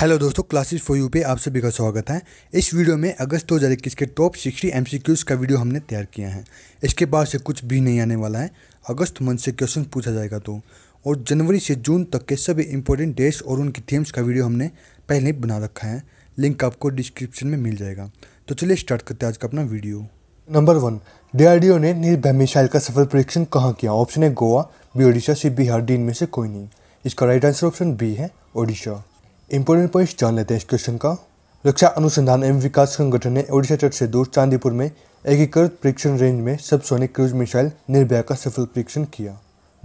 Hello दोस्तों classes for you पे आप सभी का स्वागत है इस वीडियो में अगस्त दो हज़ार इक्कीस के टॉप सिक्सटी एम का वीडियो हमने तैयार किया है इसके बाद से कुछ भी नहीं आने वाला है अगस्त मंथ से क्वेश्चन पूछा जाएगा तो और जनवरी से जून तक के सभी इंपॉर्टेंट डेट्स और उनकी थीम्स का वीडियो हमने पहले ही बना रखा है लिंक आपको डिस्क्रिप्शन में मिल जाएगा तो चलिए स्टार्ट करते हैं आज का अपना वीडियो नंबर वन डीआरडीओ ने निर्भय मिसाइल का सफल परीक्षण कहाँ किया ऑप्शन है Goa B Odisha C Bihar D इनमें से कोई नहीं इसका राइट आंसर ऑप्शन बी है ओडिशा इम्पोर्टेंट पॉइंट जान लेते हैं इस क्वेश्चन का रक्षा अनुसंधान एवं विकास संगठन ने ओडिशा तट से दूर चांदीपुर में एकीकृत परीक्षण रेंज में सबसोनिक क्रूज मिसाइल निर्भया का सफल परीक्षण किया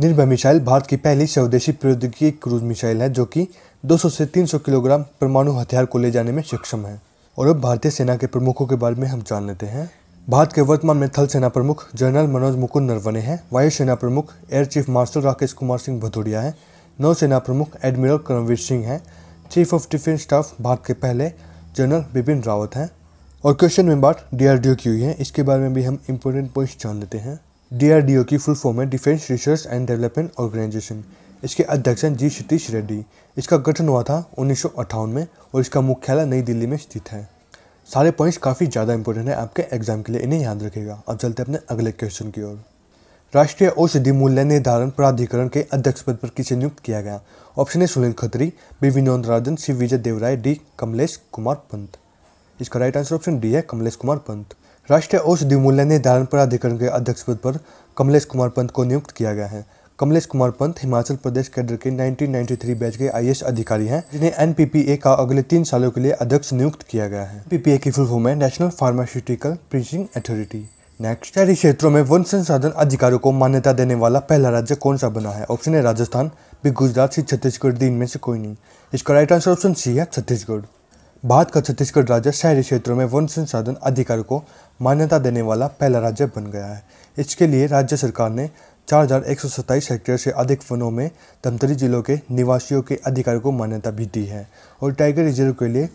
निर्भया मिसाइल भारत की पहली स्वदेशी प्रौद्योगिकी क्रूज मिसाइल है जो कि 200 से 300 किलोग्राम परमाणु हथियार को ले जाने में सक्षम है और अब भारतीय सेना के प्रमुखों के बारे में हम जान लेते हैं भारत के वर्तमान में थल सेना प्रमुख जनरल मनोज मुकुंद नरवणे हैं वायुसेना प्रमुख air chief marshal Rakesh Kumar Singh Bhadauria हैं नौसेना प्रमुख एडमिरल करमवीर सिंह हैं chief of defence staff Bharat के पहले जनरल बिपिन रावत हैं और क्वेश्चन में बात डीआरडीओ की हुई है इसके बारे में भी हम इम्पोर्टेंट पॉइंट्स जान लेते हैं डीआरडीओ की फुल फॉर्म है defence research and development organisation इसके अध्यक्ष हैं जी सतीश रेड्डी इसका गठन हुआ था उन्नीस में और इसका मुख्यालय नई दिल्ली में स्थित है सारे पॉइंट्स काफ़ी ज़्यादा इंपॉर्टेंट है आपके एग्जाम के लिए इन्हें याद रखेगा अब चलते हैं अपने अगले क्वेश्चन की ओर राष्ट्रीय औषधि मूल्य निर्धारण प्राधिकरण के अध्यक्ष पद पर किसे नियुक्त किया गया option A Sunil Khatri B Vinod Rajan C Vijay Devrai D Kamlesh Kumar Pant इसका राइट आंसर ऑप्शन डी है कमलेश कुमार पंत राष्ट्रीय औषधि मूल्य निर्धारण प्राधिकरण के अध्यक्ष पद पर कमलेश कुमार पंत को नियुक्त किया गया है कमलेश कुमार पंत हिमाचल प्रदेश कैडर के 1993 बैच के आईएएस अधिकारी हैं जिन्हें एनपीपीए का अगले तीन सालों के लिए अध्यक्ष नियुक्त किया गया है पीपीए की फुल फॉर्म है national pharmaceutical pricing authority next शहरी क्षेत्रों में वन संसाधन अधिकारों को मान्यता देने वाला पहला राज्य कौन सा बना है ऑप्शन है राजस्थान भी गुजरात से छत्तीसगढ़ दिन में से कोई नहीं इसका राइट आंसर ऑप्शन सी है छत्तीसगढ़ भारत का छत्तीसगढ़ राज्य शहरी क्षेत्रों में वन संसाधन अधिकार को मान्यता देने वाला पहला राज्य बन गया है इसके लिए राज्य सरकार ने चार हेक्टेयर से अधिक वनों में धमतरी जिलों के निवासियों के अधिकार को मान्यता भी दी है और टाइगर रिजर्व के लिए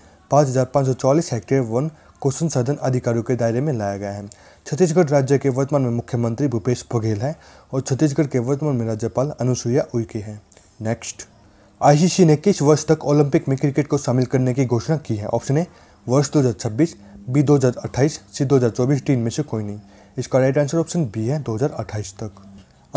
चौलीस हेक्टेयर वन को संसाधन अधिकारों के दायरे में लाया गया है छत्तीसगढ़ राज्य के वर्तमान में मुख्यमंत्री भूपेश बघेल हैं और छत्तीसगढ़ के वर्तमान में राज्यपाल अनुसुईया उइके हैं नेक्स्ट आईसीसी ने किस वर्ष तक ओलंपिक में क्रिकेट को शामिल करने की घोषणा की है ऑप्शन ए वर्ष 2026 बी 2028 सी 2024 तीन में से कोई नहीं इसका राइट आंसर ऑप्शन बी है 2028 तक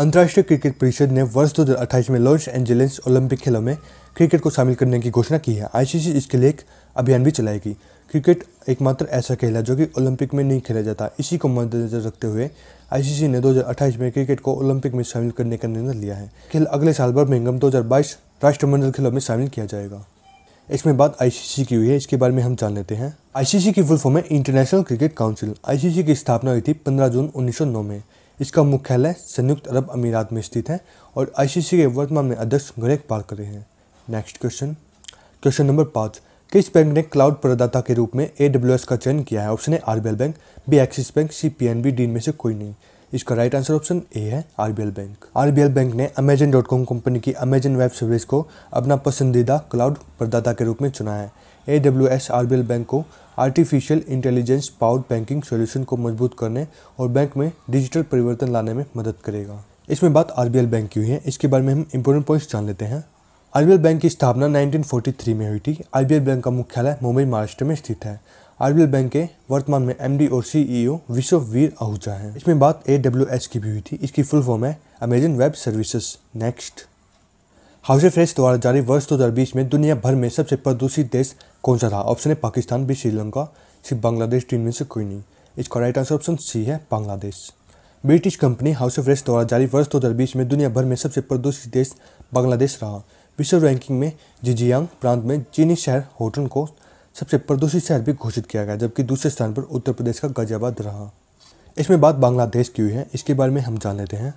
अंतर्राष्ट्रीय क्रिकेट परिषद ने वर्ष 2028 में लॉस एंजलिस ओलंपिक खेलों में क्रिकेट को शामिल करने की घोषणा की है आईसीसी इसके लिए एक अभियान भी चलाएगी क्रिकेट एकमात्र ऐसा खेल है जो कि ओलंपिक में नहीं खेला जाता इसी को मद्देनजर रखते हुए आईसीसी ने 2028 में क्रिकेट को ओलंपिक में शामिल करने का निर्णय लिया है खेल अगले साल बर्मिंगम 2022 राष्ट्रमंडल खेलों में शामिल किया जाएगा इसमें बात आईसीसी की हुई है इसके बारे में हम जान लेते हैं आईसीसी की फुल फॉर्म है इंटरनेशनल क्रिकेट काउंसिल आईसीसी की स्थापना हुई थी 15 जून 1909 में इसका मुख्यालय संयुक्त अरब अमीरात में स्थित है और आईसीसी के वर्तमान में अध्यक्ष पार करे हैं नेक्स्ट क्वेश्चन क्वेश्चन नंबर पाँच किस बैंक ने क्लाउड प्रदाता के रूप में ए का चयन किया है ऑप्शन है R bank B Axis bank C P N B D में से कोई नहीं इसका राइट आंसर ऑप्शन ए है आर बैंक आर बैंक ने अमेजन डॉट कॉम कंपनी की अमेजन वेब सर्विस को अपना पसंदीदा क्लाउड प्रदाता के रूप में चुना है A W S R B L bank को artificial intelligence powered banking solution को मजबूत करने और बैंक में डिजिटल परिवर्तन लाने में मदद करेगा इसमें बात आर बी एल बैंक की हुई है इसके बारे में हम इम्पोर्टेंट पॉइंट्स जान लेते हैं आरबीएल बैंक की स्थापना 1943 में हुई थी आरबीएल बैंक का मुख्यालय मुंबई महाराष्ट्र में स्थित है आरबीएल बैंक के वर्तमान में एमडी और सीईओ e विश्ववीर आहूजा हैं इसमें बात ए की भी हुई थी इसकी फुल फॉर्म है Amazon web services next house fresh द्वारा जारी वर्ष दो में दुनिया भर में सबसे प्रदूषित देश कौन सा था ऑप्शन है पाकिस्तान भी श्रीलंका सिर्फ बांग्लादेश टीम में से कोई नहीं इसका राइट आंसर ऑप्शन सी है Bangladesh British company house of rest द्वारा जारी वर्ष दो में दुनिया भर में सबसे प्रदूषित देश बांग्लादेश रहा विश्व रैंकिंग में जिजियांग प्रांत में चीनी शहर होटन को सबसे प्रदूषित शहर भी घोषित किया गया जबकि दूसरे स्थान पर उत्तर प्रदेश का गाजियाबाद रहा इसमें बात बांग्लादेश की हुई है इसके बारे में हम जान लेते हैं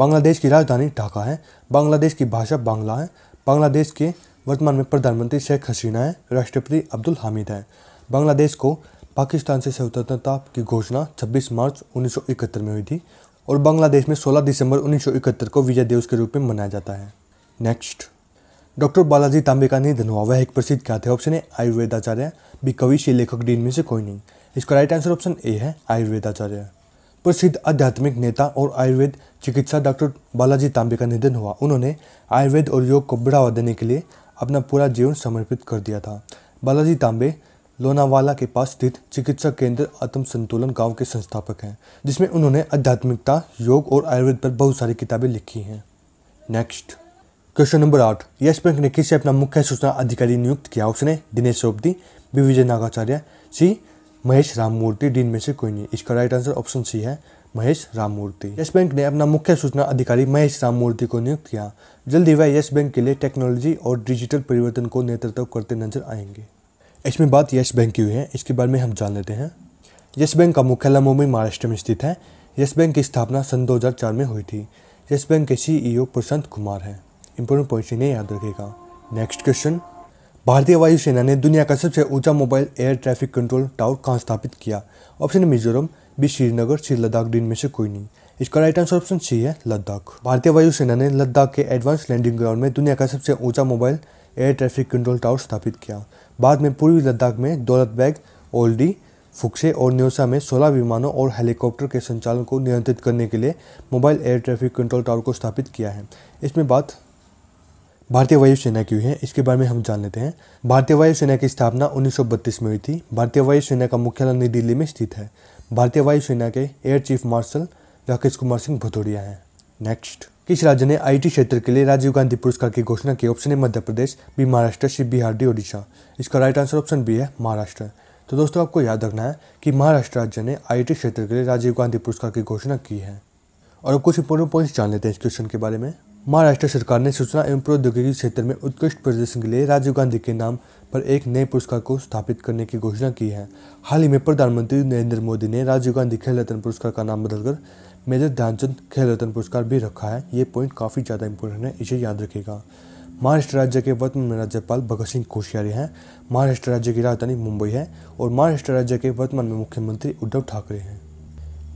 बांग्लादेश की राजधानी ढाका है बांग्लादेश की भाषा बांग्ला है बांग्लादेश के वर्तमान में प्रधानमंत्री शेख हसीना है राष्ट्रपति अब्दुल हामिद है बांग्लादेश को पाकिस्तान से स्वतंत्रता की घोषणा 26 मार्च 1971 में हुई थी और बांग्लादेश में 16 दिसंबर 1971 को विजय दिवस के रूप में मनाया जाता है नेक्स्ट डॉक्टर बालाजी तांबे का निधन हुआ वह एक प्रसिद्ध क्या थे ऑप्शन ए आयुर्वेदाचार्य बी कवि से लेखक डीन में से कोई नहीं इसका राइट आंसर ऑप्शन ए है आयुर्वेदाचार्य प्रसिद्ध आध्यात्मिक नेता और आयुर्वेद चिकित्सा डॉक्टर बालाजी तांबे का निधन हुआ उन्होंने आयुर्वेद और योग को बढ़ावा देने के लिए अपना पूरा जीवन समर्पित कर दिया था बालाजी तांबे लोनावाला के पास स्थित चिकित्सा केंद्र आत्म संतुलन गांव के संस्थापक हैं जिसमें उन्होंने आध्यात्मिकता योग और आयुर्वेद पर बहुत सारी किताबें लिखी हैं नेक्स्ट क्वेश्चन नंबर आठ यस बैंक ने किसे अपना मुख्य सूचना अधिकारी नियुक्त किया ऑप्शन है दिनेश सोपदी बी विजय नागाचार्य सी महेश राममूर्ति डीन में से कोई नहीं इसका राइट आंसर ऑप्शन सी है महेश राममूर्ति यस बैंक ने अपना मुख्य सूचना अधिकारी महेश राममूर्ति को नियुक्त किया जल्दी वह यस बैंक के लिए टेक्नोलॉजी और डिजिटल परिवर्तन को नेतृत्व करते नजर आएंगे इसमें बात यस बैंक की हुई है इसके बारे में हम जान लेते हैं यस बैंक का मुख्यालय मुंबई महाराष्ट्र में स्थित है यस बैंक की स्थापना सन 2004 में हुई थी यस बैंक के सीईओ e प्रशांत कुमार हैं इंपॉर्टेंट पॉइंट इन्हें याद रखेगा नेक्स्ट क्वेश्चन भारतीय वायुसेना ने दुनिया का सबसे ऊंचा mobile air traffic control tower कहाँ स्थापित किया ऑप्शन है मिजोरम बी श्रीनगर श्री लद्दाख डीन में से कोई नहीं इसका राइट आंसर ऑप्शन सी है लद्दाख भारतीय वायुसेना ने लद्दाख के एडवांस लैंडिंग ग्राउंड में दुनिया का सबसे ऊंचा mobile air traffic control tower स्थापित किया बाद में पूर्वी लद्दाख में दौलत बैग ओल्डी फुक्से और न्योसा में 16 विमानों और हेलीकॉप्टर के संचालन को नियंत्रित करने के लिए mobile air traffic control tower को स्थापित किया है इसमें बात भारतीय वायुसेना क्यों है इसके बारे में हम जान लेते हैं भारतीय वायुसेना की स्थापना 1932 में हुई थी भारतीय वायुसेना का मुख्यालय नई दिल्ली में स्थित है भारतीय वायुसेना के air chief marshal Rakesh Kumar Singh Bhadauria हैं नेक्स्ट किस राज्य ने आई क्षेत्र के लिए राजीव गांधी पुरस्कार की घोषणा की ऑप्शन है Madhya Pradesh B Maharashtra C Bihar D Odisha इसका राइट आंसर ऑप्शन बी है महाराष्ट्र तो दोस्तों आपको याद रखना है कि महाराष्ट्र राज्य ने आई क्षेत्र के लिए राजीव गांधी पुरस्कार की घोषणा की है और अब कुछ इंपोर्टेंट पॉइंट्स जान लेते हैं इस क्वेश्चन के बारे में महाराष्ट्र सरकार ने सूचना एवं प्रौद्योगिकी क्षेत्र में उत्कृष्ट प्रदर्शन के लिए राजीव गांधी के नाम पर एक नए पुरस्कार को स्थापित करने की घोषणा की है हाल ही में प्रधानमंत्री नरेंद्र मोदी ने राजीव गांधी खेल रत्न पुरस्कार का नाम बदलकर मेजर ध्यानचंद खेल रत्न पुरस्कार भी रखा है ये पॉइंट काफ़ी ज़्यादा इंपॉर्टेंट है इसे याद रखेगा महाराष्ट्र राज्य के वर्तमान राज्यपाल भगत सिंह कोश्यारी हैं महाराष्ट्र राज्य की राजधानी मुंबई है और महाराष्ट्र राज्य के वर्तमान में मुख्यमंत्री उद्धव ठाकरे हैं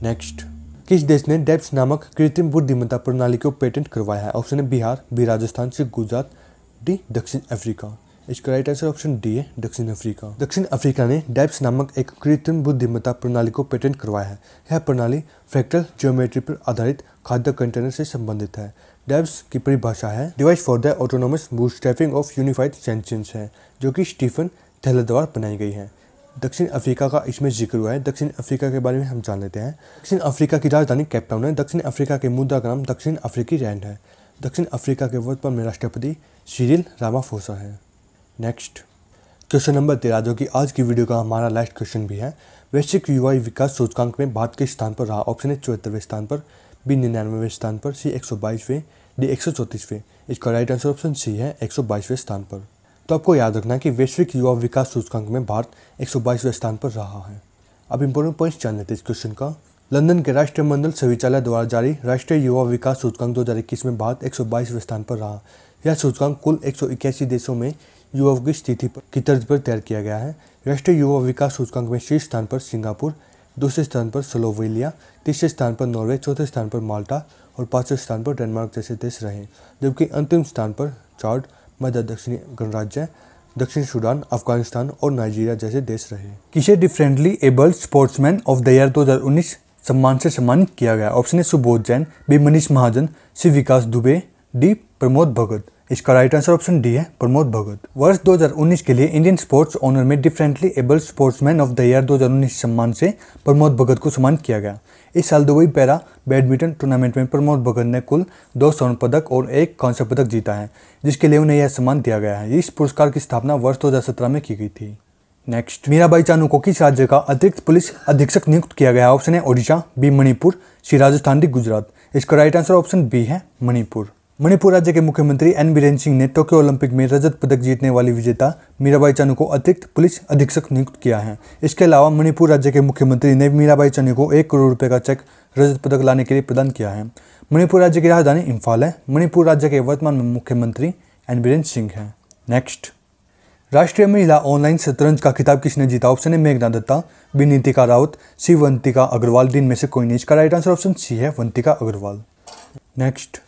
नेक्स्ट किस देश ने डेप्स नामक कृत्रिम बुद्धिमत्ता प्रणाली को पेटेंट करवाया है ऑप्शन है Bihar B Rajasthan C Gujarat D दक्षिण अफ्रीका इसका राइट आंसर ऑप्शन डी है दक्षिण अफ्रीका दक्षिण अफ्रीका ने डेप्स नामक एक कृत्रिम बुद्धिमत्ता प्रणाली को पेटेंट करवाया है यह प्रणाली फ्रैक्टल ज्योमेट्री पर आधारित खाद्य कंटेनर से संबंधित है डेब्स की परिभाषा है device for the autonomous bootstrapping of unified sentience है जो कि स्टीफन थैलर द्वारा बनाई गई है दक्षिण अफ्रीका का इसमें जिक्र हुआ है दक्षिण अफ्रीका के बारे में हम जान लेते हैं दक्षिण अफ्रीका की राजधानी कैपटाउन है दक्षिण अफ्रीका के मुद्रा का नाम दक्षिण अफ्रीकी रैंड है दक्षिण अफ्रीका के वर्तमान में राष्ट्रपति सीरिल रामाफोसा है नेक्स्ट क्वेश्चन नंबर तेरह जो कि आज की वीडियो का हमारा लास्ट क्वेश्चन भी है वैश्विक युवा विकास सूचकांक में भारत के स्थान पर रहा ऑप्शन है चौहत्तरवें स्थान पर बी निन्यानवे स्थान पर सी एक सौ बाईसवें डी एक सौ चौंतीसवें इसका राइट आंसर ऑप्शन सी है एक सौ बाईसवें स्थान पर तो आपको याद रखना है कि वैश्विक युवा विकास सूचकांक में भारत एक स्थान पर रहा है अब इम्पोर्टेंट पॉइंट्स जान लेते हैं इस क्वेश्चन का लंदन के राष्ट्रीय मंडल सविचालय द्वारा जारी राष्ट्रीय युवा विकास सूचकांक दो में भारत एक स्थान पर रहा यह सूचकांक कुल एक देशों में युवाओं की स्थिति पर की तर्ज पर तैयार किया गया है राष्ट्रीय युवा विकास सूचकांक में शीर्ष स्थान पर सिंगापुर दूसरे स्थान पर स्लोवेलिया तीसरे स्थान पर नॉर्वे चौथे स्थान पर माल्टा और पांचवें स्थान पर डेनमार्क जैसे देश रहे जबकि अंतिम स्थान पर चार्ट मध्य दक्षिणी गणराज्य दक्षिण सूडान अफगानिस्तान और नाइजीरिया जैसे देश रहे किसे differently abled sportsman of the year 2019 सम्मान से सम्मानित किया गया ऑप्शन है Subodh Jain B Manish Mahajan C Vikas Dubey D Pramod Bhagat इसका राइट आंसर ऑप्शन डी है प्रमोद भगत वर्ष 2019 के लिए इंडियन स्पोर्ट्स ऑनर में differently able sportsman of the year 2019 सम्मान से प्रमोद भगत को सम्मानित किया गया इस साल दुबई पैरा बैडमिंटन टूर्नामेंट में प्रमोद भगत ने कुल दो स्वर्ण पदक और एक कांस्य पदक जीता है जिसके लिए उन्हें यह सम्मान दिया गया है इस पुरस्कार की स्थापना वर्ष दो में की गई थी नेक्स्ट मीराबाई चानू को किस राज्य का अतिरिक्त पुलिस अधीक्षक नियुक्त किया गया ऑप्शन है Odisha B Manipur C Rajasthan D Gujarat इसका राइट आंसर ऑप्शन बी है मणिपुर मणिपुर राज्य के मुख्यमंत्री एन बीरेन सिंह ने टोक्यो ओलंपिक में रजत पदक जीतने वाली विजेता मीराबाई चानू को अतिरिक्त पुलिस अधीक्षक नियुक्त किया है इसके अलावा मणिपुर राज्य के मुख्यमंत्री ने मीराबाई चानू को एक करोड़ रुपए का चेक रजत पदक लाने के लिए प्रदान किया है मणिपुर राज्य की राजधानी इम्फाल है मणिपुर राज्य के वर्तमान मुख्यमंत्री एन बीरेन सिंह हैं नेक्स्ट राष्ट्रीय महिला ऑनलाइन शतरंज का खिताब किसने जीता ऑप्शन है मेघना दत्ता बी नीतिका राउत सी वंतिका अग्रवाल दिन में से कोई नहीं इसका राइट आंसर ऑप्शन सी है वंतिका अग्रवाल नेक्स्ट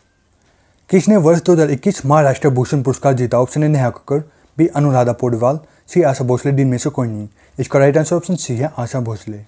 किसने वर्ष 2021 महाराष्ट्र भूषण पुरस्कार जीता ऑप्शन है Neha Kakkar B Anuradha Paudwal C Asha Bhosle D में से कोई नहीं इसका राइट आंसर ऑप्शन सी है आशा भोसले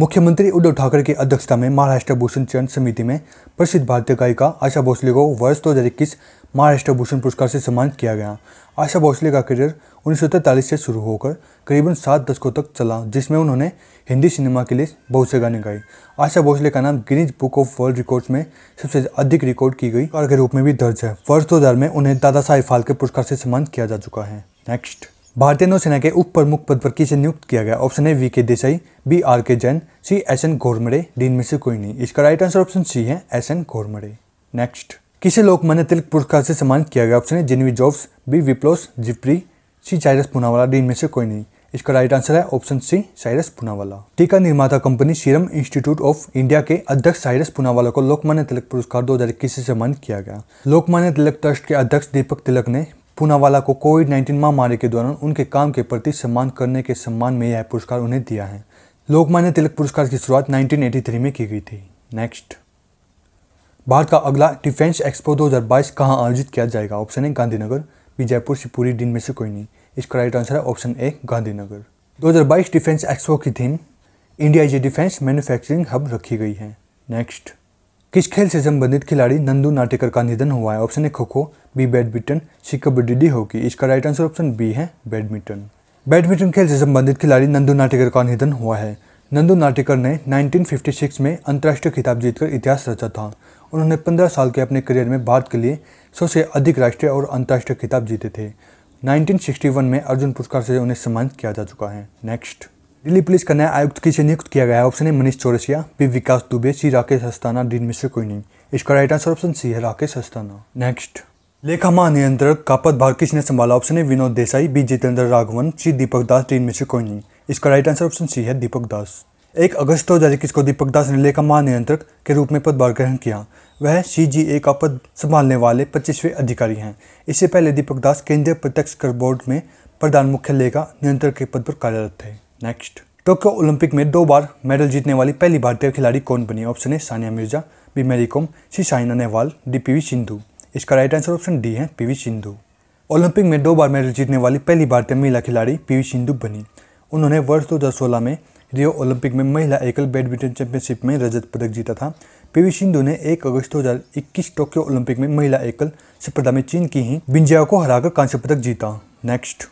मुख्यमंत्री उद्धव ठाकरे की अध्यक्षता में महाराष्ट्र भूषण चयन समिति में प्रसिद्ध भारतीय गायिका आशा भोसले को वर्ष 2021 महाराष्ट्र भूषण पुरस्कार से सम्मानित किया गया आशा भोसले का करियर उन्नीस से शुरू होकर करीबन सात दशकों तक चला जिसमें उन्होंने हिंदी सिनेमा के लिए बहुत से गाने गाए आशा भोसले का नाम Guinness book of world records में सबसे अधिक रिकॉर्ड की गई और के रूप में भी दर्ज है वर्ष दो में उन्हें दादा साहेब फालके पुरस्कार से सम्मानित किया जा चुका है नेक्स्ट भारतीय नौसेना के उप प्रमुख पद पर किसे नियुक्त किया गया ऑप्शन है वी के Desai B R K Jain C S N Ghormade डीन में से कोई नहीं इसका राइट आंसर ऑप्शन सी है एस एन घोरमड़े नेक्स्ट किसे लोकमान्य तिलक पुरस्कार से सम्मानित किया गया ऑप्शन है जिनवी जॉब्स बी विप्लोस जिप्री सी साइरस पूनावाला डी इनमें से कोई नहीं इसका राइट आंसर है ऑप्शन सी साइरस पूनावाला टीका निर्माता company Serum Institute of India के अध्यक्ष साइरस पूनावाला को लोकमान्य तिलक पुरस्कार इक्कीस से सम्मानित किया गया लोकमान्य तिलक ट्रस्ट के अध्यक्ष दीपक तिलक ने पूनावाला को कोविड नाइन्टीन महामारी के दौरान उनके काम के प्रति सम्मान करने के सम्मान में यह पुरस्कार उन्हें दिया है लोकमान्य तिलक पुरस्कार की शुरुआत 1983 में की गई थी नेक्स्ट भारत का अगला डिफेंस एक्सपो 2022 कहां आयोजित किया जाएगा ऑप्शन है गांधीनगर कि जयपुर से पूरी दिन में से कोई नहीं इसका राइट आंसर है option A Gandhinagar 2022 defence expo की theme India is a defence manufacturing hub रखी गई है नेक्स्ट किस खेल से संबंधित खिलाड़ी नंदू नाटेकर का निधन हुआ है option A kho kho B badminton C kabaddi D hockey इसका राइट आंसर ऑप्शन बी है बैडमिंटन बैडमिंटन खेल से संबंधित खिलाड़ी नंदू नाटेकर का निधन हुआ है नंदू नाटेकर ने 1956 में अंतर्राष्ट्रीय खिताब जीतकर इतिहास रचा था उन्होंने 15 साल के अपने करियर में भारत के लिए सौ से अधिक राष्ट्रीय और अंतर्राष्ट्रीय खिताब जीते थे 1961 में अर्जुन पुरस्कार से उन्हें सम्मानित किया जा चुका है नेक्स्ट दिल्ली पुलिस का नया आयुक्त किसे नियुक्त किया गया है ऑप्शन है मनीष चौरसिया बी विकास दुबे सी राकेश अस्थाना डीन मिश्र कोई नहीं इसका राइट आंसर ऑप्शन सी है राकेश अस्थाना नेक्स्ट लेखा महानियंत्रक का भार किसने संभाला ऑप्शन है विनोद देसाई बी जितेंद्र राघवन सी दीपक दास डीन मिश्र कोई नहीं इसका राइट आंसर ऑप्शन सी है दीपक दास एक अगस्त दो हज़ार इक्कीस को दीपक दास ने लेखा महानियंत्रक के रूप में पदभार ग्रहण किया वह सी जी ए का पद संभालने वाले पच्चीसवें अधिकारी हैं इससे पहले दीपक दास केंद्रीय प्रत्यक्ष कर बोर्ड में प्रधान मुख्य लेखा नियंत्रक के पद पर कार्यरत थे नेक्स्ट टोक्यो ओलंपिक में दो बार मेडल जीतने वाली पहली भारतीय खिलाड़ी कौन बनी ऑप्शन है Sania Mirza B Mary Kom C Saina Nehwal D P V Sindhu इसका राइट आंसर ऑप्शन डी है पी वी सिंधु ओलंपिक में दो बार मेडल जीतने वाली पहली भारतीय महिला खिलाड़ी पी वी सिंधु बनी उन्होंने वर्ष दो में रियो ओलंपिक में महिला एकल बैडमिंटन चैंपियनशिप में रजत पदक जीता था पीवी सिंधु ने 1 अगस्त 2021 टोक्यो ओलंपिक में महिला एकल स्पर्धा में चीन की ही बिंजिया को हराकर कांस्य पदक जीता नेक्स्ट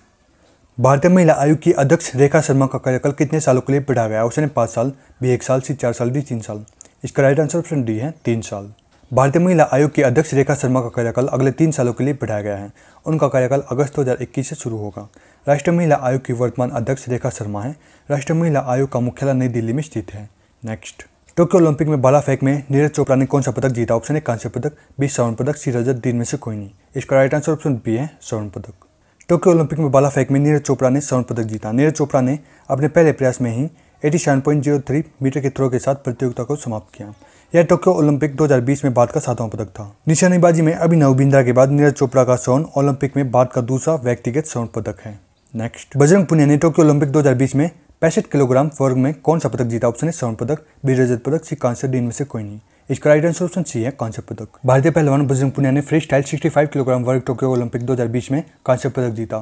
भारतीय महिला आयोग की अध्यक्ष रेखा शर्मा का कार्यकाल कितने सालों के लिए बढ़ाया गया उसने पाँच साल भी एक साल से चार साल भी तीन साल इसका राइट आंसर ऑप्शन डी है तीन साल भारतीय महिला आयोग की अध्यक्ष रेखा शर्मा का कार्यकाल अगले तीन सालों के लिए बढ़ाया गया है उनका कार्यकाल अगस्त 2021 से शुरू होगा राष्ट्रीय महिला आयोग की वर्तमान अध्यक्ष रेखा शर्मा हैं राष्ट्रीय महिला आयोग का मुख्यालय नई दिल्ली में स्थित है नेक्स्ट टोक्यो ओलंपिक में बाला फेंक में नीरज चोपड़ा ने कौन सा पदक जीता ऑप्शन है कांस्य पदक बी स्वर्ण पदक सी रजत दिन में से कोई नहीं इसका राइट आंसर ऑप्शन बी है स्वर्ण पदक टोक्यो ओलंपिक में बाला फेंक में नीरज चोपड़ा ने स्वर्ण पदक जीता नीरज चोपड़ा ने अपने पहले प्रयास में ही eighty seven point zero three metre के थ्रो के साथ प्रतियोगिता को समाप्त किया यह टोक्यो ओलंपिक 2020 में भारत का सातवां पदक था निशानेबाजी में अभिनव बिंद्रा के बाद नीरज चोपड़ा का स्वर्ण ओलंपिक में भारत का दूसरा व्यक्तिगत स्वर्ण पदक है नेक्स्ट बजरंग पुनिया ने टोक्यो ओलंपिक 2020 में पैंसठ किलोग्राम वर्ग में कौन सा पदक जीता ऑप्शन है स्वर्ण पदक बी रजत पदक सी कांस्य डी इनमें से कोई नहीं इसका राइट आंसर ऑप्शन सी है कांस्य पदक भारतीय पहलवान बजरंग पुनिया ने फ्री स्टाइल फाइव किलोग्राम वर्ग टोक्यो ओलंपिक दो में कांस्य पदक जीता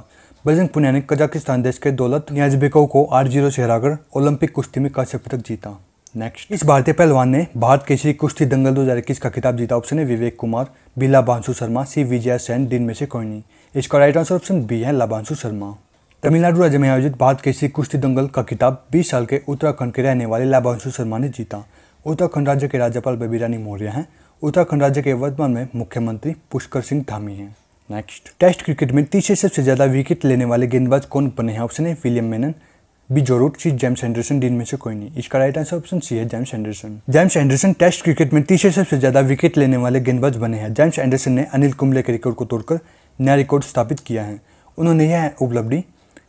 बजरंग पुनिया ने कजाकिस्तान देश के दौलत न्याजबेको को आठ जीरो से हराकर ओलंपिक कुश्ती में कांस्य पदक जीता नेक्स्ट इस भारतीय पहलवान ने भारत के श्री कुश्ती दंगल 2021 का खिताब जीता ऑप्शन है विवेक कुमार बी लाभांशु शर्मा सी विजय सैन दिन में से कोई नहीं इसका राइट आंसर ऑप्शन बी है लाभांशु शर्मा तमिलनाडु राज्य में आयोजित भारत के श्री कुश्ती दंगल का खिताब 20 साल के उत्तराखंड के रहने वाले लाभांशु शर्मा ने जीता उत्तराखंड राज्य के राज्यपाल बेबी रानी मौर्य हैं उत्तराखंड राज्य के वर्तमान में मुख्यमंत्री पुष्कर सिंह धामी हैं नेक्स्ट टेस्ट क्रिकेट में तीसरे सबसे ज़्यादा विकेट लेने वाले गेंदबाज कौन बने हैं ऑप्शन है विलियम मेनन B Joe Root C James Anderson डीन में से कोई नहीं इसका राइट आंसर ऑप्शन सी है James Anderson James Anderson test cricket में तीसरे सबसे ज्यादा विकेट लेने वाले गेंदबाज बने हैं जेम्स एंडरसन ने अनिल कुंबले के रिकॉर्ड को तोड़कर नया रिकॉर्ड स्थापित किया है उन्होंने यह उपलब्धि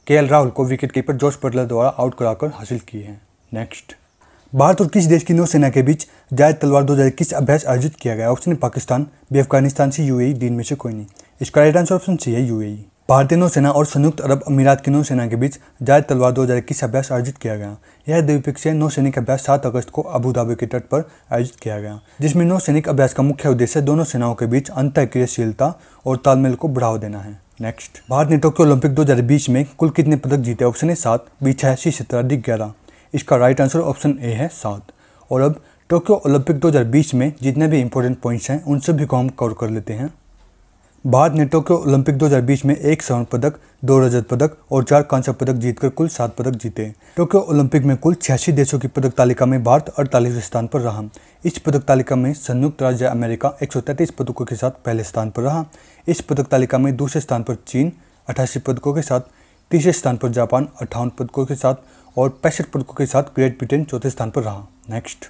के राहुल को विकेट कीपर जोश पटल द्वारा आउट कराकर हासिल किए हैं नेक्स्ट भारत और किस देश की नौसेना के बीच जायद तलवार दो हज़ार इक्कीस अभ्यास आयोजित किया गया ऑप्शन पाकिस्तान बी अफगानिस्तान से यूएई e, दिन में से कोई नहीं इसका राइट आंसर ऑप्शन सी है यूएई e। भारतीय नौसेना और संयुक्त अरब अमीरात की नौसेना के बीच जायद तलवार दो हज़ार इक्कीस अभ्यास आयोजित किया गया यह द्विपक्षीय नौसैनिक अभ्यास सात अगस्त को अबू धाबी के तट पर आयोजित किया गया जिसमें नौसैनिक अभ्यास का मुख्य उद्देश्य दोनों सेनाओं के बीच क्रियाशीलता और तालमेल को बढ़ावा देना है नेक्स्ट भारत ने टोक्यो ओलंपिक 2020 में कुल कितने पदक जीते ऑप्शन है सात बी छियासी सत्रह डी ग्यारह इसका राइट आंसर ऑप्शन ए है सात और अब टोक्यो ओलंपिक 2020 में जितने भी इंपॉर्टेंट पॉइंट्स हैं उन सभी को हम कवर कर लेते हैं भारत ने टोक्यो ओलंपिक 2020 में एक स्वर्ण पदक दो रजत पदक और चार कांस्य पदक जीतकर कुल सात पदक जीते टोक्यो ओलंपिक में कुल छियासी देशों की पदक तालिका में भारत अड़तालीसवें स्थान पर रहा इस पदक तालिका में संयुक्त राज्य अमेरिका एक पदकों के साथ पहले स्थान पर रहा इस पदक तालिका में दूसरे स्थान पर चीन अठासी पदकों के साथ तीसरे स्थान पर जापान अट्ठावन पदकों के साथ और पैंसठ पदकों के साथ ग्रेट ब्रिटेन चौथे स्थान पर रहा नेक्स्ट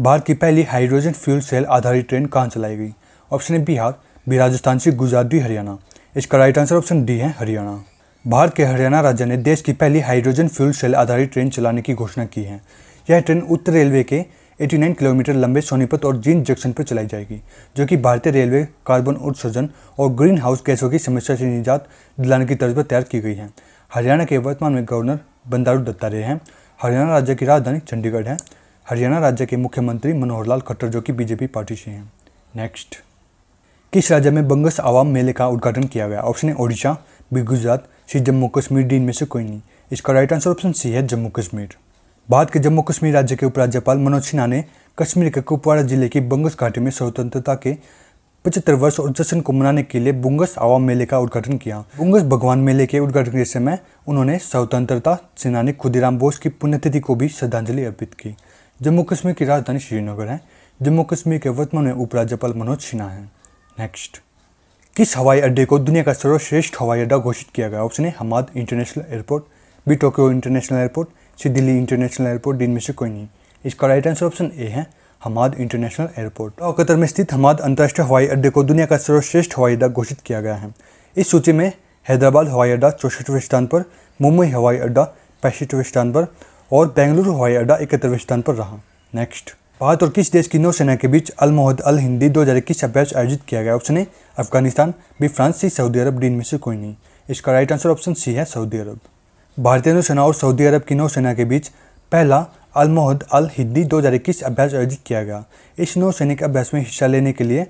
भारत की पहली हाइड्रोजन फ्यूल सेल आधारित ट्रेन कहाँ चलाई गई ऑप्शन है बिहार बी राजस्थान सी गुजरात भी हरियाणा इसका राइट आंसर ऑप्शन डी है हरियाणा भारत के हरियाणा राज्य ने देश की पहली हाइड्रोजन फ्यूल सेल आधारित ट्रेन चलाने की घोषणा की है यह ट्रेन उत्तर रेलवे के 89 किलोमीटर लंबे सोनीपत और जींद जंक्शन पर चलाई जाएगी जो कि भारतीय रेलवे कार्बन उत्सर्जन और ग्रीन हाउस गैसों की समस्या से निजात दिलाने की तर्ज पर तैयार की गई है हरियाणा के वर्तमान में गवर्नर बंदारू दत्तात्रेय हैं हरियाणा राज्य की राजधानी चंडीगढ़ है हरियाणा राज्य के मुख्यमंत्री मनोहर लाल खट्टर जो कि बीजेपी पार्टी से हैं नेक्स्ट किस राज्य में बंगस आवाम मेले का उद्घाटन किया गया ऑप्शन है Odisha B Gujarat C Jammu Kashmir D इनमें से कोई नहीं इसका राइट आंसर ऑप्शन सी है जम्मू कश्मीर भारत के जम्मू कश्मीर राज्य के उपराज्यपाल मनोज सिन्हा ने कश्मीर के कुपवाड़ा जिले की बंगस घाटी में स्वतंत्रता के पचहत्तर वर्ष और जश्न को मनाने के लिए बुंगस आवाम मेले का उद्घाटन किया बुंगस भगवान मेले के उद्घाटन के समय उन्होंने स्वतंत्रता सेनानी खुदीराम बोस की पुण्यतिथि को भी श्रद्धांजलि अर्पित की जम्मू कश्मीर की राजधानी श्रीनगर है जम्मू कश्मीर के वर्तमान में उपराज्यपाल मनोज सिन्हा हैं नेक्स्ट किस हवाई अड्डे को दुनिया का सर्वश्रेष्ठ हवाई अड्डा घोषित किया गया ऑप्शन है Hamad international airport B Tokyo international airport C Delhi international airport दिन में से कोई नहीं इसका राइट आंसर ऑप्शन ए है हमाद इंटरनेशनल एयरपोर्ट और कतर में स्थित हमाद अंतर्राष्ट्रीय हवाई अड्डे को दुनिया का सर्वश्रेष्ठ हवाई अड्डा घोषित किया गया है इस सूची में हैदराबाद हवाई अड्डा चौसठवें स्थान पर मुंबई हवाई अड्डा पैंसठवें स्थान पर और बेंगलुरु हवाई अड्डा इकहत्तरवें स्थान पर रहा नेक्स्ट भारत और किस देश की नौसेना के बीच मोहद अल हिंदी दो हज़ार इक्कीस अभ्यास आयोजित किया गया option A Afghanistan B France C Saudi Arabia D इनमें से कोई नहीं इसका राइट आंसर ऑप्शन सी है सऊदी अरब भारतीय नौसेना और सऊदी अरब की नौसेना के बीच पहला अलमोहद अल हिंदी दो हज़ार इक्कीस अभ्यास आयोजित किया गया इस नौसैनिक अभ्यास में हिस्सा लेने के लिए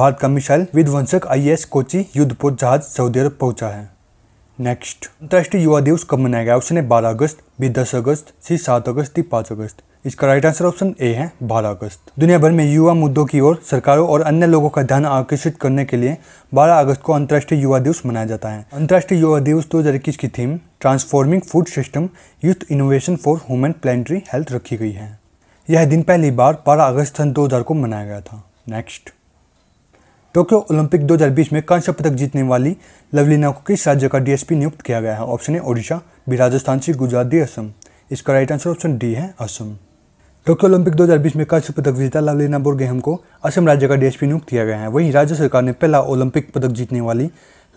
भारत का मिसाइल विध्वंसक आई एस कोची युद्धपोत जहाज सऊदी अरब पहुंचा है नेक्स्ट अंतर्राष्ट्रीय युवा दिवस कब मनाया गया ऑप्शन है बारह अगस्त बी दस अगस्त सी सात अगस्त डी पाँच अगस्त इसका राइट आंसर ऑप्शन ए है बारह अगस्त दुनिया भर में युवा मुद्दों की ओर सरकारों और अन्य लोगों का ध्यान आकर्षित करने के लिए 12 अगस्त को अंतर्राष्ट्रीय युवा दिवस मनाया जाता है अंतर्राष्ट्रीय युवा दिवस 2021 की theme transforming food system youth innovation for human planetary health रखी गई है यह दिन पहली बार बारह अगस्त सन दो को मनाया गया था नेक्स्ट टोक्यो ओलंपिक 2020 में कांस्य पदक जीतने वाली लवलीना को किस राज्य का डीएसपी नियुक्त किया गया है option A Odisha B Rajasthan से गुजरात डी असम इसका राइट आंसर ऑप्शन डी है असम टोक्यो ओलंपिक 2020 में कांस्य पदक विजेता लावलीना बोरगेहम को असम राज्य का डीएसपी नियुक्त किया गया है वहीं राज्य सरकार ने पहला ओलंपिक पदक जीतने वाली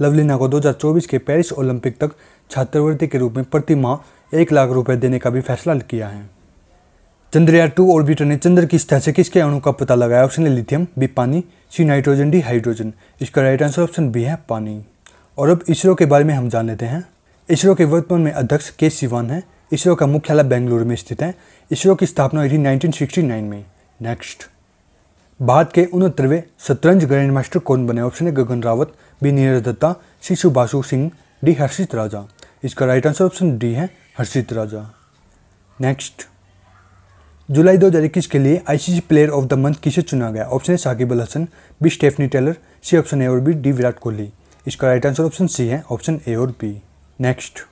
लवलीना को 2024 के पेरिस ओलंपिक तक छात्रवृत्ति के रूप में प्रति माह एक लाख रुपए देने का भी फैसला किया है चंद्रयान टू ऑर्बिटर ने चंद्र की स्थान से किसके अणु का पता लगाया ऑप्शन है लिथियम बी पानी सी नाइट्रोजन डी हाइड्रोजन इसका राइट आंसर ऑप्शन बी है पानी और अब इसरो के बारे में हम जान लेते हैं इसरो के वर्तमान में अध्यक्ष के सिवान हैं इसरो का मुख्यालय बेंगलुरु में स्थित है इसरो की स्थापना हुई थी नाइनटीन में नेक्स्ट भारत के उनहत्तरवे शतरंज ग्रैंड मास्टर कौन बने ऑप्शन है Gagan Rawat B Neeraj Datta C Subhashu Singh D Harshit Raja इसका राइट आंसर ऑप्शन डी है हर्षित राजा नेक्स्ट जुलाई 2021 के लिए ICC player of the month किसे चुना गया ऑप्शन है Shakib Al Hasan B Stefanie Taylor C option A और बी डी विराट कोहली इसका राइट आंसर ऑप्शन सी है ऑप्शन ए और बी नेक्स्ट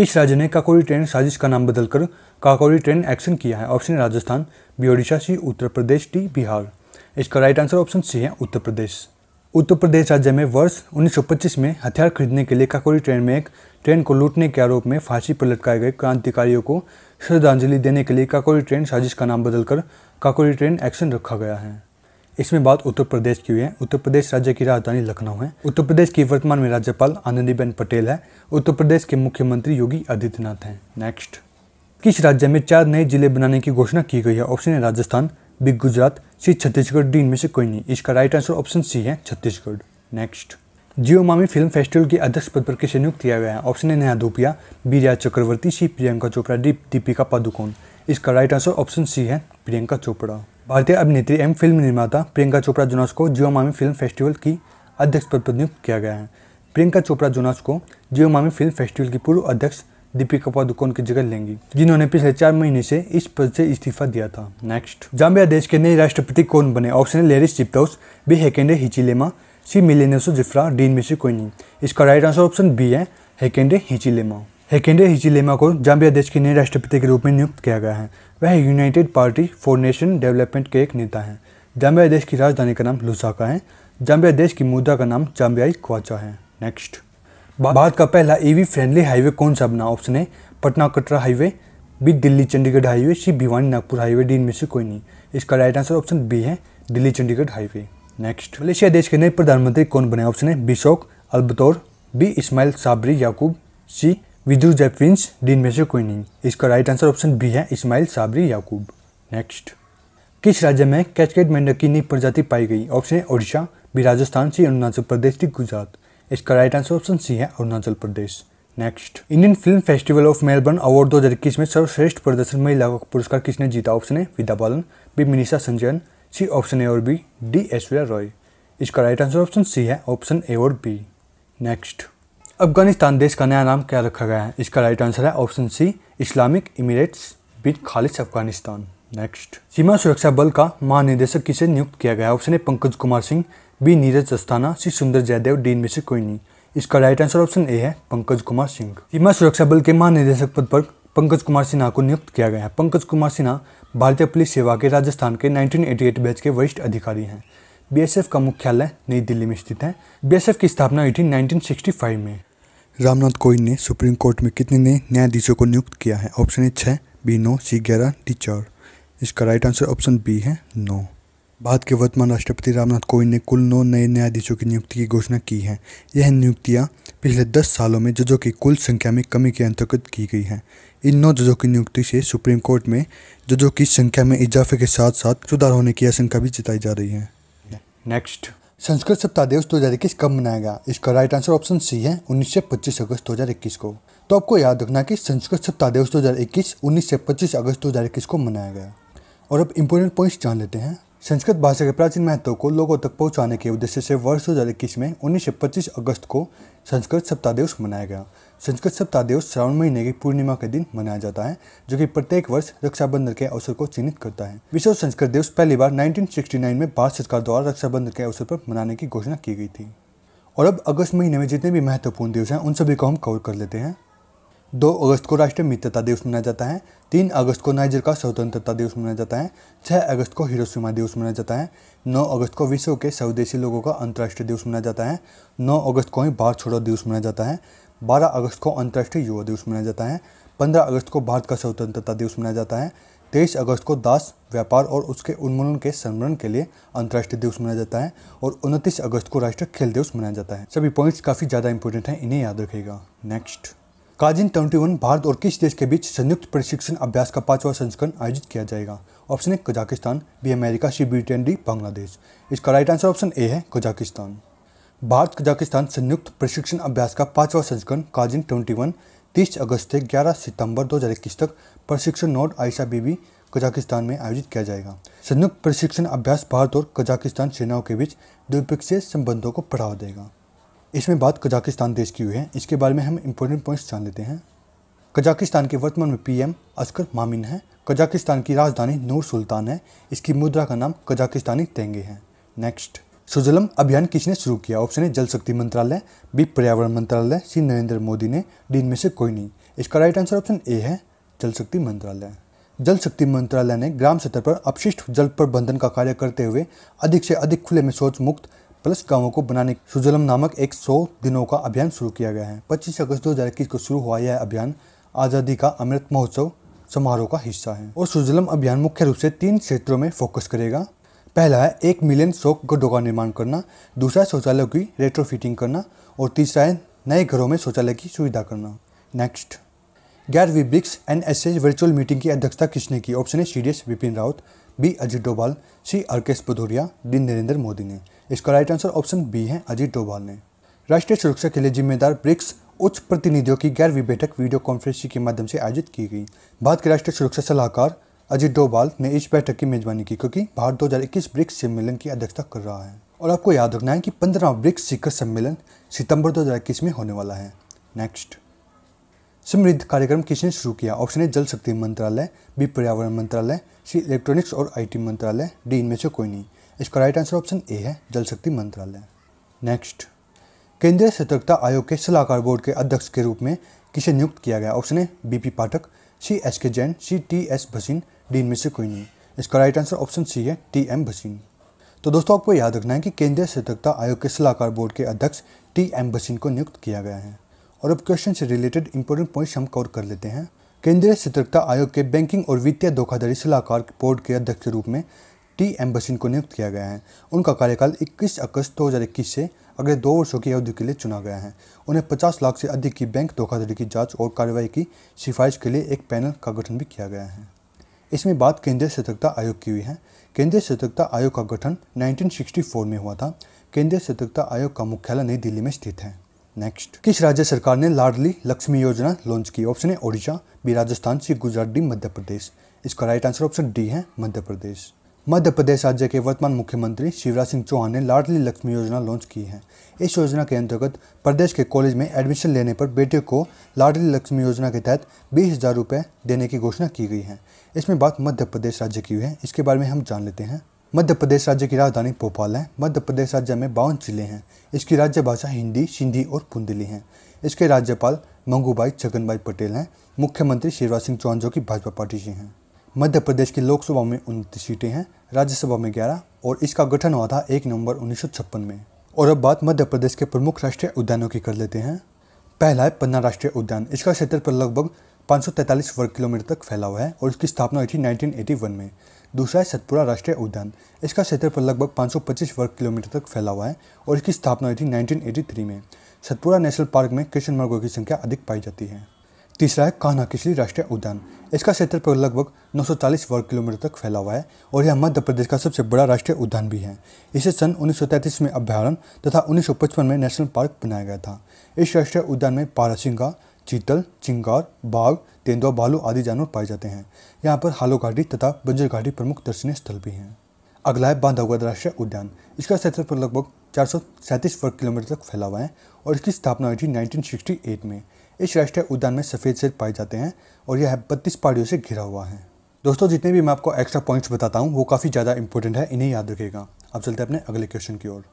किस राज्य ने काकोरी ट्रेन साजिश का नाम बदलकर काकोरी ट्रेन एक्शन किया है option Rajasthan B Odisha C Uttar Pradesh D Bihar इसका राइट आंसर ऑप्शन सी है उत्तर प्रदेश उत्तर प्रदेश राज्य में वर्ष 1925 में हथियार खरीदने के लिए काकोरी ट्रेन में एक ट्रेन को लूटने के आरोप में फांसी पर लटकाए गए क्रांतिकारियों को श्रद्धांजलि देने के लिए काकोरी ट्रेन साजिश का नाम बदलकर काकोरी ट्रेन एक्शन रखा गया है इसमें बात उत्तर प्रदेश की हुई है उत्तर प्रदेश राज्य की राजधानी लखनऊ है उत्तर प्रदेश की वर्तमान में राज्यपाल आनंदीबेन पटेल है उत्तर प्रदेश के मुख्यमंत्री योगी आदित्यनाथ हैं नेक्स्ट किस राज्य में चार नए जिले बनाने की घोषणा की गई है ऑप्शन है Rajasthan B Gujarat C Chhattisgarh D में से कोई नहीं इसका राइट आंसर ऑप्शन सी है छत्तीसगढ़ नेक्स्ट जियो मामी फिल्म फेस्टिवल के अध्यक्ष पद पर किसे नियुक्त किया गया है ऑप्शन है Neha Dhupia B Raj Chakravarti C Priyanka Chopra D Deepika Padukone इसका राइट आंसर ऑप्शन सी है प्रियंका चोपड़ा भारतीय अभिनेत्री एवं फिल्म निर्माता प्रियंका चोपड़ा जोनास को जियो मामी फिल्म फेस्टिवल की अध्यक्ष पद पर नियुक्त किया गया है प्रियंका चोपड़ा जोनास को जियो मामी फिल्म फेस्टिवल की पूर्व अध्यक्ष दीपिका पादुकोण की जगह लेंगी जिन्होंने पिछले चार महीने से इस पद से इस्तीफा दिया था नेक्स्ट जाम्बिया देश के नए राष्ट्रपति कौन बने ऑप्शन है लेरिस चिप्टोस बी हेकेंडे हिचिलेमा सी मिलेनसो जिफ्रा डीन मिशी कोइनी इसका राइट आंसर ऑप्शन बी है हेकेंडे हिचिलेमा हेकेंडे हिचिलेमा को जाम्बिया देश के नए राष्ट्रपति के रूप में नियुक्त किया गया है वह United Party for nation development के एक नेता हैं जाम्बिया देश की राजधानी का नाम लुसाका है जाम्बिया देश की मुद्रा का नाम जाम्बियाई क्वाचा है नेक्स्ट भारत का पहला ईवी फ्रेंडली हाईवे कौन सा बना ऑप्शन है Patna Katra highway B Delhi Chandigarh highway C Bhiwani Nagpur highway D इनमें से कोई नहीं इसका राइट आंसर ऑप्शन बी है Delhi Chandigarh highway next Malaysia देश के नए प्रधानमंत्री कौन बने ऑप्शन है बिशोक अल्बतौर B Ismail Sabri Yaakob C विद्यू जय प्रिंस डीन में से कोई नहीं इसका राइट आंसर ऑप्शन बी है इस्माइल साबरी याकूब नेक्स्ट किस राज्य में कैचकेट मेंढक की प्रजाति पाई गई ऑप्शन है Odisha B Rajasthan C Arunachal Pradesh D Gujarat इसका राइट आंसर ऑप्शन सी है Arunachal Pradesh next Indian film festival of Melbourne award इक्कीस में सर्वश्रेष्ठ प्रदर्शन महिला का पुरस्कार किसने जीता ऑप्शन है विद्या बालन बी मिनिषा संजयन सी ऑप्शन ए और बी डी ऐश्वर्या रॉय इसका राइट आंसर ऑप्शन सी है ऑप्शन ए और बी नेक्स्ट अफगानिस्तान देश का नया नाम क्या रखा गया है इसका राइट आंसर है ऑप्शन सी इस्लामिक इमिरेट्स बिन खालिद अफगानिस्तान नेक्स्ट सीमा सुरक्षा बल का महानिदेशक किसे नियुक्त किया गया option A Pankaj Kumar Singh B Neeraj Asthana C Sundar Jaidev dean में से कोई नहीं इसका राइट आंसर ऑप्शन ए है पंकज कुमार सिंह सीमा सुरक्षा बल के महानिदेशक पद पर पंकज कुमार सिन्हा को नियुक्त किया गया है पंकज कुमार सिन्हा भारतीय पुलिस सेवा के राजस्थान के 1988 बैच के वरिष्ठ अधिकारी हैं बीएसएफ का मुख्यालय नई दिल्ली में स्थित है बीएसएफ की स्थापना हुई थी 1965 में रामनाथ कोविंद ने सुप्रीम कोर्ट में कितने नए न्यायाधीशों को नियुक्त किया है ऑप्शन ए छः बी नौ सी ग्यारह डी चार इसका राइट आंसर ऑप्शन बी है नौ भारत के वर्तमान राष्ट्रपति रामनाथ कोविंद ने कुल नौ नए न्यायाधीशों की नियुक्ति की घोषणा की है यह नियुक्तियां पिछले दस सालों में जजों की कुल संख्या में कमी के अंतर्गत की गई हैं इन नौ जजों की नियुक्ति से सुप्रीम कोर्ट में जजों की संख्या में इजाफे के साथ साथ सुधार होने की आशंका भी जताई जा रही है नेक्स्ट संस्कृत सप्ताह दिवस दो हज़ार इक्कीस कब मनाया गया इसका राइट आंसर ऑप्शन सी है उन्नीस से पच्चीस अगस्त दो हज़ार इक्कीस को तो आपको याद रखना कि संस्कृत सप्ताह दिवस दो हज़ार इक्कीस उन्नीस से पच्चीस अगस्त दो हज़ार इक्कीस को मनाया गया और अब इंपोर्टेंट पॉइंट्स जान लेते हैं संस्कृत भाषा के प्राचीन महत्व को लोगों तक पहुंचाने के उद्देश्य से वर्ष दो हज़ार इक्कीस में उन्नीस से पच्चीस अगस्त को संस्कृत सप्ताह दिवस मनाया गया संस्कृत सप्ताह दिवस श्रावण महीने की पूर्णिमा के दिन मनाया जाता है जो कि प्रत्येक वर्ष रक्षाबंधन के अवसर को चिन्हित करता है विश्व संस्कृत दिवस पहली बार 1969 में भारत सरकार द्वारा रक्षाबंधन के अवसर पर मनाने की घोषणा की गई थी और अब अगस्त महीने में जितने भी महत्वपूर्ण दिवस हैं उन सभी को हम कवर कर लेते हैं दो अगस्त को राष्ट्रीय मित्रता दिवस मनाया जाता है तीन अगस्त को नाइजर का स्वतंत्रता दिवस मनाया जाता है छः अगस्त को हिरोशिमा दिवस मनाया जाता है नौ अगस्त को विश्व के स्वदेशी लोगों का अंतर्राष्ट्रीय दिवस मनाया जाता है नौ अगस्त को ही भारत छोड़ो दिवस मनाया जाता है 12 अगस्त को अंतर्राष्ट्रीय युवा दिवस मनाया जाता है 15 अगस्त को भारत का स्वतंत्रता दिवस मनाया जाता है 23 अगस्त को दास व्यापार और उसके उन्मूलन के संवरण के लिए अंतर्राष्ट्रीय दिवस मनाया जाता है और 29 अगस्त को राष्ट्रीय खेल दिवस मनाया जाता है सभी पॉइंट्स काफ़ी ज़्यादा इंपॉर्टेंट हैं इन्हें याद रखेगा नेक्स्ट काजिन ट्वेंटी वन भारत और किस देश के बीच संयुक्त प्रशिक्षण अभ्यास का पांचवा संस्करण आयोजित किया जाएगा option A Kazakhstan B America C Britain D Bangladesh इसका राइट आंसर ऑप्शन ए है कजाकिस्तान भारत कजाकिस्तान संयुक्त प्रशिक्षण अभ्यास का पांचवा संस्करण काजिन 21 30 अगस्त से 11 सितंबर 2021 तक प्रशिक्षण नोट आयशा बीबी कजाकिस्तान में आयोजित किया जाएगा संयुक्त प्रशिक्षण अभ्यास भारत और कजाकिस्तान सेनाओं के बीच द्विपक्षीय संबंधों को बढ़ावा देगा इसमें बात कजाकिस्तान देश की हुई है इसके बारे में हम इम्पोर्टेंट पॉइंट्स जान लेते हैं कजाकिस्तान के वर्तमान में पीएम अस्कर मामिन हैं कजाकिस्तान की राजधानी नूर सुल्तान है इसकी मुद्रा का नाम कजाकिस्तानी तेंगे है नेक्स्ट सुजलम अभियान किसने शुरू किया ऑप्शन है जल शक्ति मंत्रालय बी पर्यावरण मंत्रालय सी नरेंद्र मोदी ने डी इनमें से कोई नहीं इसका राइट आंसर ऑप्शन ए है जल शक्ति मंत्रालय जल शक्ति मंत्रालय ने ग्राम स्तर पर अपशिष्ट जल प्रबंधन का कार्य करते हुए अधिक से अधिक खुले में शौच मुक्त प्लस गांवों को बनाने सुजलम नामक सौ दिनों का अभियान शुरू किया गया है पच्चीस अगस्त दो को शुरू हुआ यह अभियान आज़ादी का अमृत महोत्सव समारोह का हिस्सा है और सुजलम अभियान मुख्य रूप से तीन क्षेत्रों में फोकस करेगा पहला है एक मिलियन शोक गड्ढों का निर्माण करना दूसरा शौचालयों की रेट्रोफिटिंग करना और तीसरा है नए घरों में शौचालय की सुविधा करना नेक्स्ट ग्यारहवीं BRICS N S H virtual meeting की अध्यक्षता किसने की ऑप्शन है C D S Bipin Rawat B Ajit Doval C आरकेश भदौरिया डी नरेंद्र मोदी ने इसका राइट आंसर ऑप्शन बी है अजीत डोभाल ने राष्ट्रीय सुरक्षा के लिए जिम्मेदार ब्रिक्स उच्च प्रतिनिधियों की गैर बैठक वीडियो कॉन्फ्रेंसिंग के माध्यम से आयोजित की गई भारत के राष्ट्रीय सुरक्षा सलाहकार अजीत डोभाल ने इस बैठक की मेजबानी की क्योंकि भारत 2021 ब्रिक्स सम्मेलन की अध्यक्षता कर रहा है और आपको याद रखना है कि पंद्रह ब्रिक्स शिखर सम्मेलन सितंबर 2021 में होने वाला है नेक्स्ट समृद्ध कार्यक्रम किसने शुरू किया ऑप्शन है जल शक्ति मंत्रालय बी पर्यावरण मंत्रालय सी इलेक्ट्रॉनिक्स और आईटी मंत्रालय डी इनमें से कोई नहीं इसका राइट आंसर ऑप्शन ए है जल शक्ति मंत्रालय नेक्स्ट केंद्रीय सतर्कता आयोग के सलाहकार बोर्ड के अध्यक्ष के रूप में किसे नियुक्त किया गया ऑप्शन है B P Pathak C S K Jain C T S Bhasin D में से कोई नहीं इसका राइट आंसर ऑप्शन सी है टी एम भसीन तो दोस्तों आपको याद रखना है कि केंद्रीय सतर्कता आयोग के सलाहकार बोर्ड के अध्यक्ष टी एम भसीन को नियुक्त किया गया है और अब क्वेश्चन से रिलेटेड इंपॉर्टेंट पॉइंट्स हम कवर कर लेते हैं केंद्रीय सतर्कता आयोग के बैंकिंग और वित्तीय धोखाधड़ी सलाहकार बोर्ड के अध्यक्ष के रूप में टी एम भसीन को नियुक्त किया गया है उनका कार्यकाल 21 अगस्त 2021 से अगले दो वर्षों की अवधि के लिए चुना गया है उन्हें 50 लाख से अधिक की बैंक धोखाधड़ी की जांच और कार्रवाई की सिफारिश के लिए एक पैनल का गठन भी किया गया है इसमें बात केंद्रीय सतर्कता आयोग की हुई है केंद्रीय सतर्कता आयोग का गठन 1964 में हुआ था केंद्रीय सतर्कता आयोग का मुख्यालय नई दिल्ली में स्थित है नेक्स्ट किस राज्य सरकार ने लाडली लक्ष्मी योजना लॉन्च की ऑप्शन है Odisha B Rajasthan C Gujarat D Madhya Pradesh इसका राइट आंसर ऑप्शन डी है मध्य प्रदेश मध्य प्रदेश राज्य के वर्तमान मुख्यमंत्री शिवराज सिंह चौहान ने लाडली लक्ष्मी योजना लॉन्च की है इस योजना के अंतर्गत प्रदेश के कॉलेज में एडमिशन लेने पर बेटियों को लाडली लक्ष्मी योजना के तहत बीस हज़ार रुपये देने की घोषणा की गई है इसमें बात मध्य प्रदेश राज्य की हुई है इसके बारे में हम जान लेते हैं मध्य प्रदेश राज्य की राजधानी भोपाल है मध्य प्रदेश राज्य में बावन जिले हैं इसकी राज्य भाषा हिंदी सिंधी और पुंदली है इसके राज्यपाल मंगूभाई छगनभाई पटेल हैं मुख्यमंत्री शिवराज सिंह चौहान जो कि भाजपा पार्टी से हैं मध्य प्रदेश की लोकसभा में उनतीस सीटें हैं राज्यसभा में ग्यारह और इसका गठन हुआ था एक नवंबर उन्नीस में और अब बात मध्य प्रदेश के प्रमुख राष्ट्रीय उद्यानों की कर लेते हैं पहला है पन्ना राष्ट्रीय उद्यान इसका क्षेत्र पर लगभग 543 वर्ग किलोमीटर तक फैला हुआ है और इसकी स्थापना हुई थी नाइनटीन में दूसरा है सतपुरा राष्ट्रीय उद्यान इसका क्षेत्र पर लगभग 525 वर्ग किलोमीटर तक फैला हुआ है और इसकी स्थापना हुई थी नाइनटीन में सतपुरा नेशनल पार्क में कृष्ण मार्गों की संख्या अधिक पाई जाती है तीसरा है कान्हा किसली राष्ट्रीय उद्यान इसका क्षेत्रफल लगभग 940 वर्ग किलोमीटर तक फैला हुआ है और यह मध्य प्रदेश का सबसे बड़ा राष्ट्रीय उद्यान भी है इसे सन 1933 में अभ्यारण तथा 1955 में नेशनल पार्क बनाया गया था इस राष्ट्रीय उद्यान में पारासिंगा चीतल चिंगार बाघ तेंदुआ भालू आदि जानवर पाए जाते हैं यहाँ पर हालो घाटी तथा बंजर घाटी प्रमुख दर्शनीय स्थल भी हैं अगला है बांधवगढ़ राष्ट्रीय उद्यान इसका क्षेत्रफल लगभग चार वर्ग किलोमीटर तक फैला हुआ है और इसकी स्थापना हुई थी नाइनटीन में इस राष्ट्रीय उद्यान में सफ़ेद सिर पाए जाते हैं और यह बत्तीस पहाड़ियों से घिरा हुआ है दोस्तों जितने भी मैं आपको एक्स्ट्रा पॉइंट्स बताता हूँ वो काफ़ी ज़्यादा इंपॉर्टेंट है इन्हें याद रखेगा अब चलते हैं अपने अगले क्वेश्चन की ओर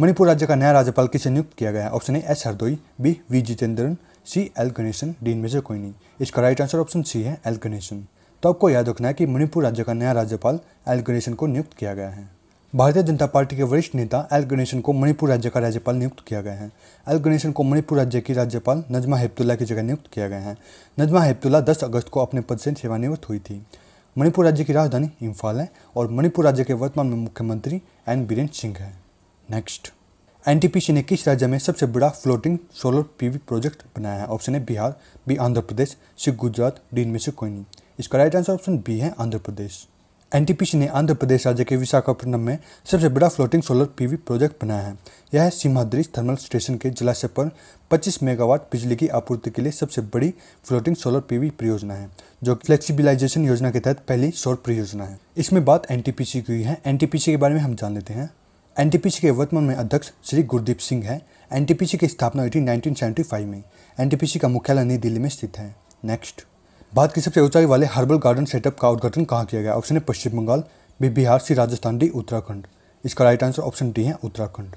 मणिपुर राज्य का नया राज्यपाल किसे नियुक्त किया गया है option A S Hardoi B V Jitendran C L Ganesan डीन में से कोई नहीं इसका राइट आंसर ऑप्शन सी है एल गणेशन तो आपको याद रखना है कि मणिपुर राज्य का नया राज्यपाल एल गणेशन को नियुक्त किया गया है भारतीय जनता पार्टी के वरिष्ठ नेता एल गणेशन को मणिपुर राज्य का राज्यपाल नियुक्त किया गया है एल गणेशन को मणिपुर राज्य की राज्यपाल नजमा हेप्तुल्ला की जगह नियुक्त किया गया है नजमा हेप्तुल्ला 10 अगस्त को अपने पद से सेवानिवृत्त हुई थी मणिपुर राज्य की राजधानी इम्फाल है और मणिपुर राज्य के वर्तमान में मुख्यमंत्री एन बीरेन सिंह है नेक्स्ट एन ने किस राज्य में सबसे बड़ा फ्लोटिंग सोलर पी प्रोजेक्ट बनाया है ऑप्शन है बिहार बी आंध्र प्रदेश सिख गुजरात डीन में से कोई नहीं इसका राइट आंसर ऑप्शन बी है आंध्र प्रदेश एनटीपीसी ने आंध्र प्रदेश राज्य के विशाखापट्टनम में सबसे बड़ा फ्लोटिंग सोलर पीवी प्रोजेक्ट बनाया है यह सीमाद्री थर्मल स्टेशन के जलाशय पर 25 मेगावाट बिजली की आपूर्ति के लिए सबसे बड़ी फ्लोटिंग सोलर पीवी परियोजना है जो फ्लेक्सिबिलाइजेशन योजना के तहत पहली सौर परियोजना है इसमें बात एन की है एन के बारे में हम जान लेते हैं एन के वर्तमान में अध्यक्ष श्री गुरदीप सिंह है एन की स्थापना हुई थी 1975 में एन का मुख्यालय नई दिल्ली में स्थित है नेक्स्ट भारत की सबसे ऊंचाई वाले हर्बल गार्डन सेटअप का उद्घाटन कहाँ किया गया ऑप्शन है Paschim Bangal B Bihar C Rajasthan D Uttarakhand इसका राइट आंसर ऑप्शन डी है उत्तराखंड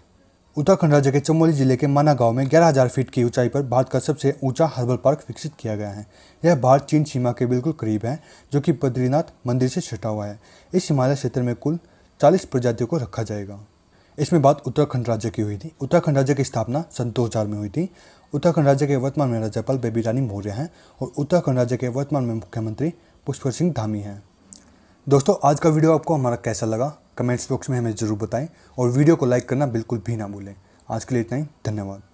उत्तराखंड राज्य के चमोली जिले के माना गांव में 11,000 फीट की ऊंचाई पर भारत का सबसे ऊंचा हर्बल पार्क विकसित किया गया है यह भारत चीन सीमा के बिल्कुल करीब है जो कि बद्रीनाथ मंदिर से छटा हुआ है इस हिमालय क्षेत्र में कुल 40 प्रजातियों को रखा जाएगा इसमें बात उत्तराखंड राज्य की हुई थी उत्तराखंड राज्य की स्थापना सन दो में हुई थी उत्तराखंड राज्य के वर्तमान में राज्यपाल बेबी रानी मौर्य हैं और उत्तराखंड राज्य के वर्तमान में मुख्यमंत्री पुष्पर सिंह धामी हैं दोस्तों आज का वीडियो आपको हमारा कैसा लगा कमेंट्स बॉक्स में हमें ज़रूर बताएं और वीडियो को लाइक करना बिल्कुल भी ना भूलें आज के लिए इतना ही धन्यवाद